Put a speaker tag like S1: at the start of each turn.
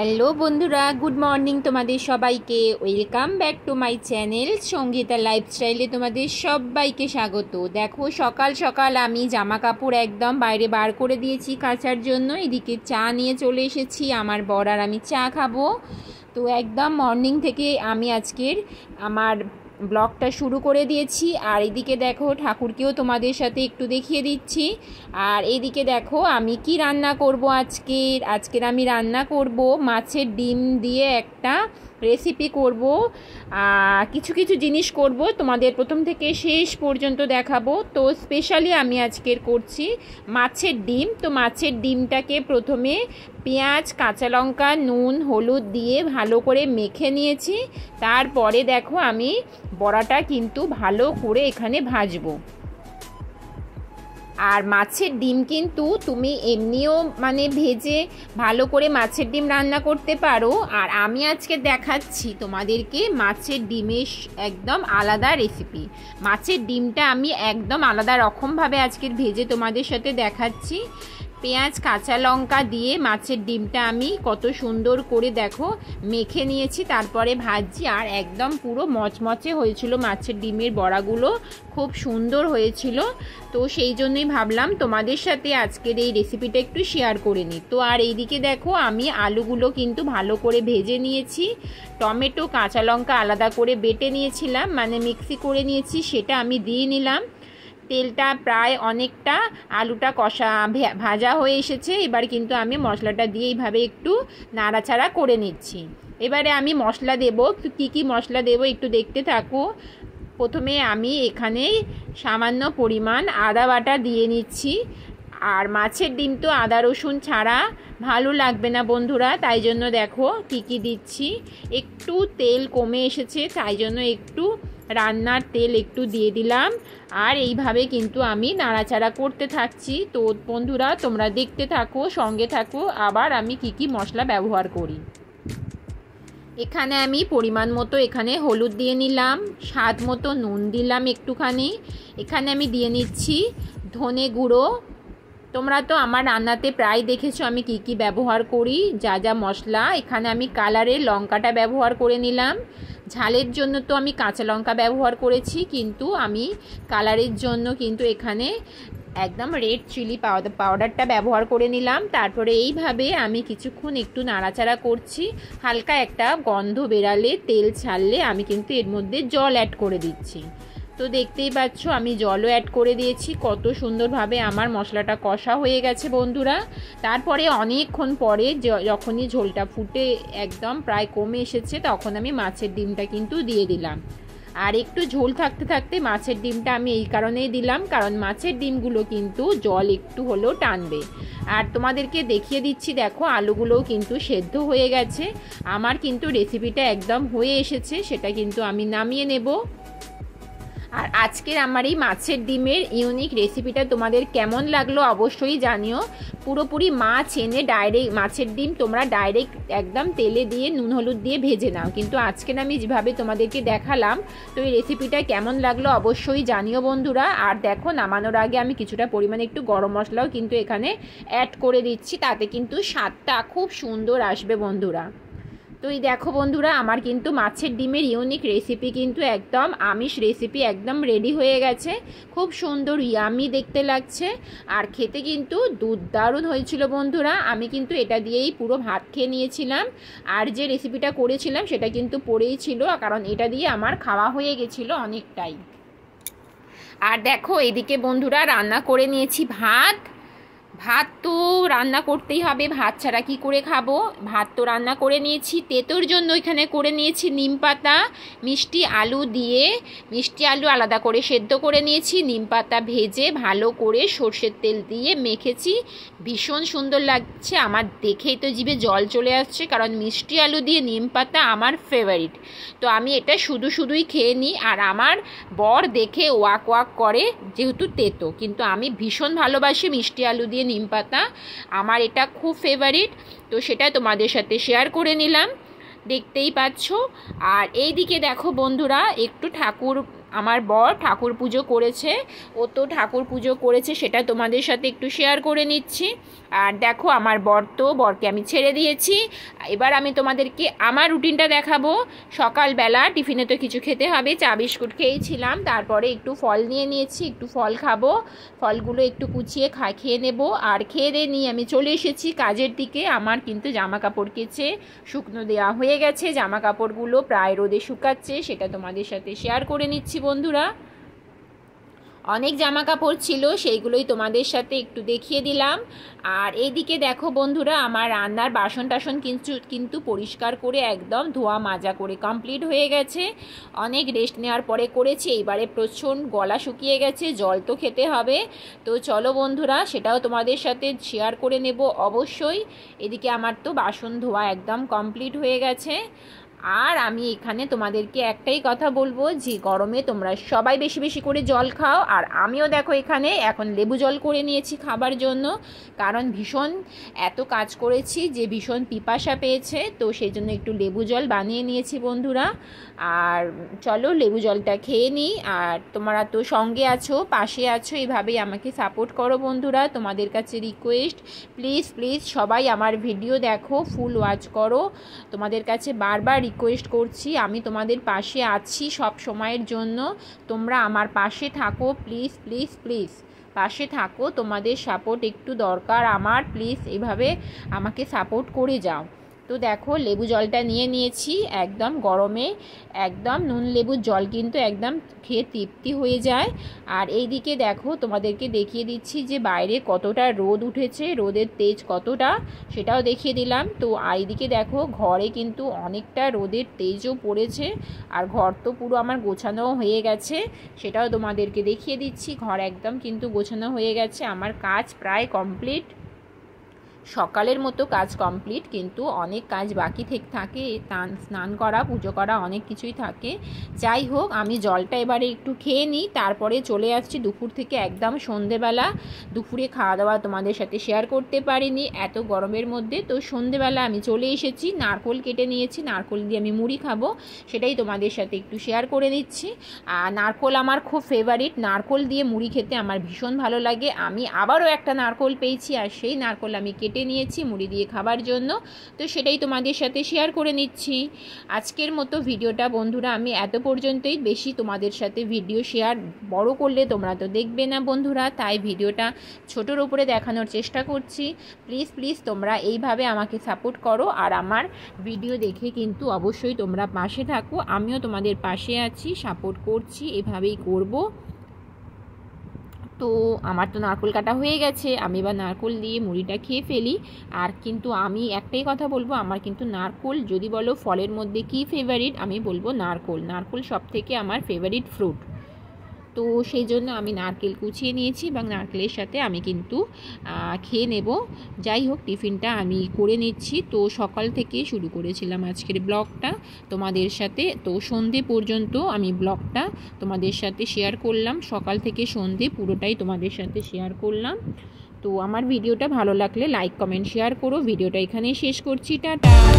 S1: hello বন্ধুরা good morning তোমাদের সবাইকে welcome back to my channel Sangeeta লাইফস্টাইলে তোমাদের সবাইকে স্বাগত দেখো সকাল সকাল আমি জামা কাপড় একদম বাইরে বার করে দিয়েছি কাচার জন্য এদিকে চা নিয়ে চলে এসেছি আমার বর আর আমি চা খাবো তো একদম মর্নিং থেকে আমি আজকের আমার ব্লগটা শুরু করে দিয়েছি আর এদিকে দেখো ঠাকুরকেও তোমাদের সাথে একটু দেখিয়ে দিচ্ছি আর এদিকে দেখো আমি কি রান্না করব আজকের আজকের আমি রান্না করব মাছের ডিম দিয়ে একটা রেসিপি করব কিছু কিছু জিনিস করব তোমাদের প্রথম থেকে শেষ পর্যন্ত দেখাবো তো স্পেশালি আমি আজকের করছি মাছের ডিম তো মাছের ডিমটাকে প্রথমে পেঁয়াজ কাঁচা লঙ্কা নুন হলুদ দিয়ে ভালো করে মেখে নিয়েছি তারপরে দেখো আমি বড়াটা কিন্তু ভালো করে এখানে ভাজবো আর মাছের ডিম কিন্তু তুমি এমনিও মানে ভেজে ভালো করে মাছের ডিম রান্না করতে পারো আর আমি আজকে দেখাচ্ছি তোমাদেরকে মাছের ডিমের একদম আলাদা রেসিপি মাছের ডিমটা আমি একদম আলাদা রকমভাবে আজকের ভেজে তোমাদের সাথে দেখাচ্ছি পেঁয়াজ কাঁচা লঙ্কা দিয়ে মাছের ডিমটা আমি কত সুন্দর করে দেখো মেখে নিয়েছি তারপরে ভাজছি আর একদম পুরো মচমচে হয়েছিল মাছের ডিমের বড়াগুলো খুব সুন্দর হয়েছিল তো সেই জন্যই ভাবলাম তোমাদের সাথে আজকের এই রেসিপিটা একটু শেয়ার করে নিই তো আর এইদিকে দেখো আমি আলুগুলো কিন্তু ভালো করে ভেজে নিয়েছি টমেটো কাঁচা লঙ্কা আলাদা করে বেটে নিয়েছিলাম মানে মিক্সি করে নিয়েছি সেটা আমি দিয়ে নিলাম তেলটা প্রায় অনেকটা আলুটা কষা ভাজা হয়ে এসেছে এবার কিন্তু আমি মশলাটা দিয়ে এইভাবে একটু নাড়াচাড়া করে নিচ্ছি এবারে আমি মশলা দেব কি কি মশলা দেব একটু দেখতে থাকো প্রথমে আমি এখানে সামান্য পরিমাণ আদা বাটা দিয়ে নিচ্ছি আর মাছের ডিম তো আদা রসুন ছাড়া ভালো লাগবে না বন্ধুরা তাই জন্য দেখো কি কি দিচ্ছি একটু তেল কমে এসেছে তাই জন্য একটু রান্নার তেল একটু দিয়ে দিলাম আর এইভাবে কিন্তু আমি নাড়াচাড়া করতে থাকছি তো বন্ধুরা তোমরা দেখতে থাকো সঙ্গে থাকো আবার আমি কি কি মশলা ব্যবহার করি এখানে আমি পরিমাণ মতো এখানে হলুদ দিয়ে নিলাম স্বাদ মতো নুন দিলাম একটুখানি এখানে আমি দিয়ে নিচ্ছি ধনে গুঁড়ো তোমরা তো আমার রান্নাতে প্রায় দেখেছো আমি কি কি ব্যবহার করি যা যা মশলা এখানে আমি কালারের লঙ্কাটা ব্যবহার করে নিলাম ঝালের জন্য তো আমি কাঁচা লঙ্কা ব্যবহার করেছি কিন্তু আমি কালারের জন্য কিন্তু এখানে একদম রেড চিলি পাউডার পাউডারটা ব্যবহার করে নিলাম তারপরে এইভাবে আমি কিছুক্ষণ একটু নাড়াচাড়া করছি হালকা একটা গন্ধ বেড়ালে তেল ছাড়লে আমি কিন্তু এর মধ্যে জল অ্যাড করে দিচ্ছি তো দেখতেই পাচ্ছ আমি জলও অ্যাড করে দিয়েছি কত সুন্দরভাবে আমার মশলাটা কষা হয়ে গেছে বন্ধুরা তারপরে অনেকক্ষণ পরে যখনই ঝোলটা ফুটে একদম প্রায় কমে এসেছে তখন আমি মাছের ডিমটা কিন্তু দিয়ে দিলাম আর একটু ঝোল থাকতে থাকতে মাছের ডিমটা আমি এই কারণেই দিলাম কারণ মাছের ডিমগুলো কিন্তু জল একটু হলেও টানবে আর তোমাদেরকে দেখিয়ে দিচ্ছি দেখো আলুগুলোও কিন্তু সেদ্ধ হয়ে গেছে আমার কিন্তু রেসিপিটা একদম হয়ে এসেছে সেটা কিন্তু আমি নামিয়ে নেবো আর আজকের আমার এই মাছের ডিমের ইউনিক রেসিপিটা তোমাদের কেমন লাগলো অবশ্যই জানিও পুরোপুরি মাছ এনে ডাইরেক্ট মাছের ডিম তোমরা ডাইরেক্ট একদম তেলে দিয়ে নুন হলুদ দিয়ে ভেজে নাও কিন্তু আজকের আমি যেভাবে তোমাদেরকে দেখালাম তো এই রেসিপিটা কেমন লাগলো অবশ্যই জানিও বন্ধুরা আর দেখো নামানোর আগে আমি কিছুটা পরিমাণে একটু গরম মশলাও কিন্তু এখানে অ্যাড করে দিচ্ছি তাতে কিন্তু স্বাদটা খুব সুন্দর আসবে বন্ধুরা তো এই দেখো বন্ধুরা আমার কিন্তু মাছের ডিমের ইউনিক রেসিপি কিন্তু একদম আমিষ রেসিপি একদম রেডি হয়ে গেছে খুব সুন্দর ইয়ামি দেখতে লাগছে আর খেতে কিন্তু দুধ দারুণ হয়েছিল বন্ধুরা আমি কিন্তু এটা দিয়েই পুরো ভাত খেয়ে নিয়েছিলাম আর যে রেসিপিটা করেছিলাম সেটা কিন্তু পড়েই ছিল কারণ এটা দিয়ে আমার খাওয়া হয়ে গেছিলো অনেকটাই আর দেখো এদিকে বন্ধুরা রান্না করে নিয়েছি ভাত ভাত তো রান্না করতেই হবে ভাত ছাড়া কি করে খাবো ভাত তো রান্না করে নিয়েছি তেতোর জন্য এখানে করে নিয়েছি নিম পাতা মিষ্টি আলু দিয়ে মিষ্টি আলু আলাদা করে সেদ্ধ করে নিয়েছি নিম পাতা ভেজে ভালো করে সর্ষের তেল দিয়ে মেখেছি ভীষণ সুন্দর লাগছে আমার দেখেই তো জিভে জল চলে আসছে কারণ মিষ্টি আলু দিয়ে নিম পাতা আমার ফেভারিট তো আমি এটা শুধু শুধুই খেয়ে নিই আর আমার বর দেখে ওয়াক ওয়াক করে যেহেতু তেতো কিন্তু আমি ভীষণ ভালোবাসি মিষ্টি আলু দিয়ে নিম পাতা আমার এটা খুব ফেভারিট তো সেটা তোমাদের সাথে শেয়ার করে নিলাম দেখতেই পাচ্ছ আর এই দিকে দেখো বন্ধুরা একটু ঠাকুর আমার বর ঠাকুর পুজো করেছে ও তো ঠাকুর পুজো করেছে সেটা তোমাদের সাথে একটু শেয়ার করে নিচ্ছি আর দেখো আমার বর তো বরকে আমি ছেড়ে দিয়েছি এবার আমি তোমাদেরকে আমার রুটিনটা দেখাবো সকালবেলা টিফিনে তো কিছু খেতে হবে চা বিস্কুট খেয়েছিলাম তারপরে একটু ফল নিয়ে নিয়েছি একটু ফল খাবো ফলগুলো একটু কুচিয়ে খা খেয়ে নেব আর খেয়ে দিয়ে নিয়ে আমি চলে এসেছি কাজের দিকে আমার কিন্তু জামা কাপড় কেছে শুকনো দেওয়া হয়ে গেছে জামা কাপড়গুলো প্রায় রোদে শুকাচ্ছে সেটা তোমাদের সাথে শেয়ার করে নিচ্ছি বন্ধুরা অনেক জামা কাপড় ছিল সেইগুলোই তোমাদের সাথে একটু দেখিয়ে দিলাম আর এদিকে দেখো বন্ধুরা আমার রান্নার বাসন টাসন কিন্তু কিন্তু পরিষ্কার করে একদম ধোয়া মাজা করে কমপ্লিট হয়ে গেছে অনেক রেস্ট নেওয়ার পরে করেছি এইবারে প্রচণ্ড গলা শুকিয়ে গেছে জল তো খেতে হবে তো চলো বন্ধুরা সেটাও তোমাদের সাথে শেয়ার করে নেব অবশ্যই এদিকে আমার তো বাসন ধোয়া একদম কমপ্লিট হয়ে গেছে আর আমি এখানে তোমাদেরকে একটাই কথা বলবো যে গরমে তোমরা সবাই বেশি বেশি করে জল খাও আর আমিও দেখো এখানে এখন লেবু জল করে নিয়েছি খাবার জন্য কারণ ভীষণ এত কাজ করেছি যে ভীষণ পিপাসা পেয়েছে তো সেই জন্য একটু লেবু জল বানিয়ে নিয়েছি বন্ধুরা আর চলো লেবু জলটা খেয়ে নিই আর তোমরা তো সঙ্গে আছো পাশে আছো এভাবেই আমাকে সাপোর্ট করো বন্ধুরা তোমাদের কাছে রিকোয়েস্ট প্লিজ প্লিজ সবাই আমার ভিডিও দেখো ফুল ওয়াচ করো তোমাদের কাছে বারবার রিকোয়েস্ট করছি আমি তোমাদের পাশে আছি সব সময়ের জন্য তোমরা আমার পাশে থাকো প্লিজ প্লিজ প্লিজ পাশে থাকো তোমাদের সাপোর্ট একটু দরকার আমার প্লিজ এভাবে আমাকে সাপোর্ট করে যাও তো দেখো লেবু জলটা নিয়ে নিয়েছি একদম গরমে একদম নুন লেবুর জল কিন্তু একদম খেয়ে তৃপ্তি হয়ে যায় আর এই দিকে দেখো তোমাদেরকে দেখিয়ে দিচ্ছি যে বাইরে কতটা রোদ উঠেছে রোদের তেজ কতটা সেটাও দেখিয়ে দিলাম তো আর এইদিকে দেখো ঘরে কিন্তু অনেকটা রোদের তেজও পড়েছে আর ঘর তো পুরো আমার গোছানোও হয়ে গেছে সেটাও তোমাদেরকে দেখিয়ে দিচ্ছি ঘর একদম কিন্তু গোছানো হয়ে গেছে আমার কাজ প্রায় কমপ্লিট সকালের মতো কাজ কমপ্লিট কিন্তু অনেক কাজ বাকি থেকে থাকে স্নান করা পুজো করা অনেক কিছুই থাকে যাই হোক আমি জলটা এবারে একটু খেয়ে নিই তারপরে চলে আসছি দুপুর থেকে একদম সন্ধেবেলা দুপুরে খাওয়া দাওয়া তোমাদের সাথে শেয়ার করতে পারিনি এত গরমের মধ্যে তো সন্ধেবেলা আমি চলে এসেছি নারকোল কেটে নিয়েছি নারকোল দিয়ে আমি মুড়ি খাবো সেটাই তোমাদের সাথে একটু শেয়ার করে নিচ্ছি আর নারকোল আমার খুব ফেভারিট নারকোল দিয়ে মুড়ি খেতে আমার ভীষণ ভালো লাগে আমি আবারও একটা নারকোল পেয়েছি আর সেই নারকোল আমি কেটে কেটে নিয়েছি মুড়ি দিয়ে খাবার জন্য তো সেটাই তোমাদের সাথে শেয়ার করে নিচ্ছি আজকের মতো ভিডিওটা বন্ধুরা আমি এত পর্যন্তই বেশি তোমাদের সাথে ভিডিও শেয়ার বড় করলে তোমরা তো দেখবে না বন্ধুরা তাই ভিডিওটা ছোটোর ওপরে দেখানোর চেষ্টা করছি প্লিজ প্লিজ তোমরা এইভাবে আমাকে সাপোর্ট করো আর আমার ভিডিও দেখে কিন্তু অবশ্যই তোমরা পাশে থাকো আমিও তোমাদের পাশে আছি সাপোর্ট করছি এভাবেই করব তো আমার তো নারকোল কাটা হয়ে গেছে আমি এবার নারকোল দিয়ে মুড়িটা খেয়ে ফেলি আর কিন্তু আমি একটাই কথা বলবো আমার কিন্তু নারকোল যদি বলো ফলের মধ্যে কি ফেভারিট আমি বলবো নারকোল নারকোল সব থেকে আমার ফেভারিট ফ্রুট তো সেই জন্য আমি নারকেল কুচিয়ে নিয়েছি এবং নারকেলের সাথে আমি কিন্তু খেয়ে নেব যাই হোক টিফিনটা আমি করে নিচ্ছি তো সকাল থেকে শুরু করেছিলাম আজকের ব্লগটা তোমাদের সাথে তো সন্ধে পর্যন্ত আমি ব্লগটা তোমাদের সাথে শেয়ার করলাম সকাল থেকে সন্ধে পুরোটাই তোমাদের সাথে শেয়ার করলাম তো আমার ভিডিওটা ভালো লাগলে লাইক কমেন্ট শেয়ার করো ভিডিওটা এখানেই শেষ করছি টাটা